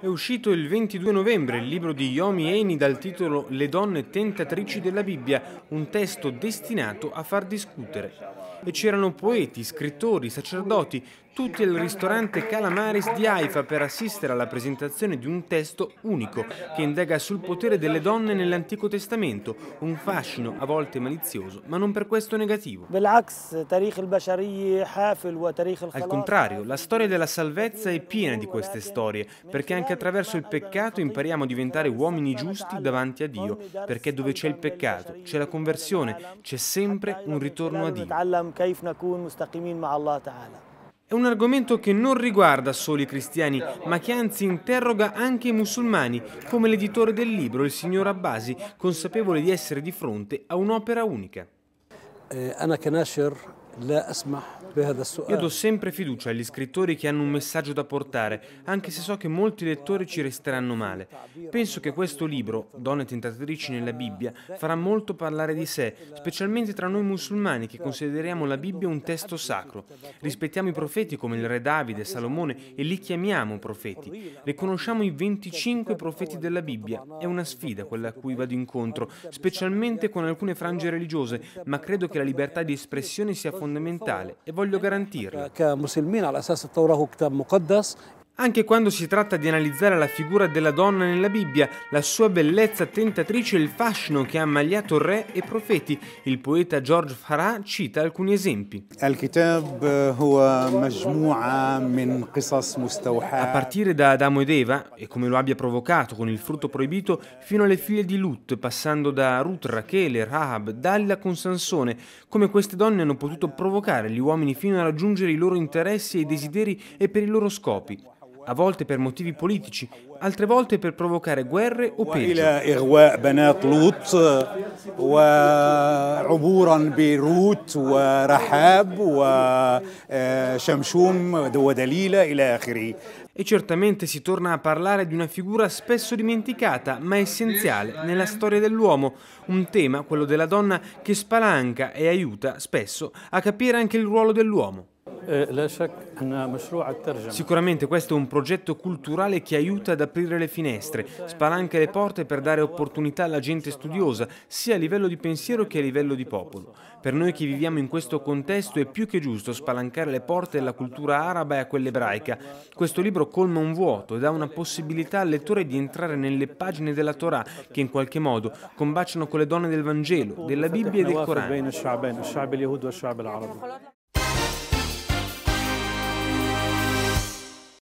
È uscito il 22 novembre il libro di Yomi Eni dal titolo Le donne tentatrici della Bibbia, un testo destinato a far discutere. E c'erano poeti, scrittori, sacerdoti, tutti al ristorante Calamaris di Haifa per assistere alla presentazione di un testo unico che indaga sul potere delle donne nell'Antico Testamento, un fascino a volte malizioso ma non per questo negativo. Al contrario, la storia della salvezza è piena di queste storie perché anche attraverso il peccato impariamo a diventare uomini giusti davanti a Dio perché dove c'è il peccato c'è la conversione, c'è sempre un ritorno a Dio. È un argomento che non riguarda solo i cristiani, ma che anzi interroga anche i musulmani, come l'editore del libro, il signor Abbasi, consapevole di essere di fronte a un'opera unica. Eh, io do sempre fiducia agli scrittori che hanno un messaggio da portare, anche se so che molti lettori ci resteranno male. Penso che questo libro, Donne tentatrici nella Bibbia, farà molto parlare di sé, specialmente tra noi musulmani che consideriamo la Bibbia un testo sacro. Rispettiamo i profeti come il re Davide, Salomone e li chiamiamo profeti. Riconosciamo i 25 profeti della Bibbia. È una sfida quella a cui vado incontro, specialmente con alcune frange religiose, ma credo che la libertà di espressione sia fondamentale fondamentale e voglio garantirla. Anche quando si tratta di analizzare la figura della donna nella Bibbia, la sua bellezza tentatrice e il fascino che ha ammagliato re e profeti, il poeta George Farah cita alcuni esempi. A partire da Adamo ed Eva, e come lo abbia provocato con il frutto proibito, fino alle figlie di Lut, passando da Ruth, Rachele, Rahab, Dalila con Sansone, come queste donne hanno potuto provocare gli uomini fino a raggiungere i loro interessi e desideri e per i loro scopi a volte per motivi politici, altre volte per provocare guerre o peggio. E certamente si torna a parlare di una figura spesso dimenticata ma essenziale nella storia dell'uomo, un tema, quello della donna, che spalanca e aiuta spesso a capire anche il ruolo dell'uomo. Eh, Sicuramente questo è un progetto culturale che aiuta ad aprire le finestre, spalanca le porte per dare opportunità alla gente studiosa, sia a livello di pensiero che a livello di popolo. Per noi che viviamo in questo contesto è più che giusto spalancare le porte alla cultura araba e a quella ebraica. Questo libro colma un vuoto e dà una possibilità al lettore di entrare nelle pagine della Torah che in qualche modo combaciano con le donne del Vangelo, della Bibbia e del Corano.